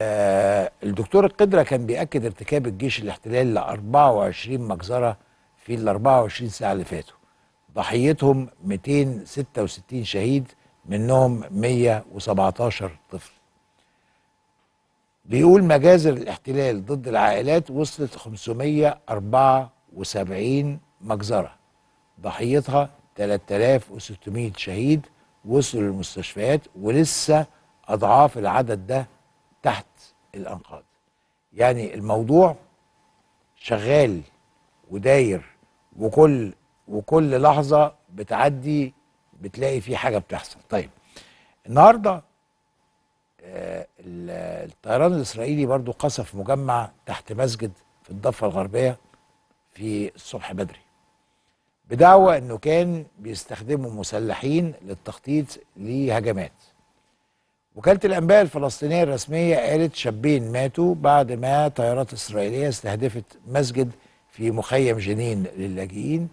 آه، الدكتور القدرة كان بيأكد ارتكاب الجيش الاحتلال ل 24 مجزرة في ال 24 ساعة اللي فاتوا ضحيتهم 266 شهيد منهم 117 طفل بيقول مجازر الاحتلال ضد العائلات وصلت 574 مجزرة ضحيتها 3600 شهيد وصلوا للمستشفيات ولسه أضعاف العدد ده تحت الانقاض يعني الموضوع شغال وداير وكل وكل لحظه بتعدي بتلاقي في حاجه بتحصل طيب النهارده آه، الطيران الاسرائيلي برضو قصف مجمع تحت مسجد في الضفه الغربيه في الصبح بدري بدعوى انه كان بيستخدموا مسلحين للتخطيط لهجمات وكالة الأنباء الفلسطينية الرسمية قالت شابين ماتوا بعد ما طيارات إسرائيلية استهدفت مسجد في مخيم جنين للاجئين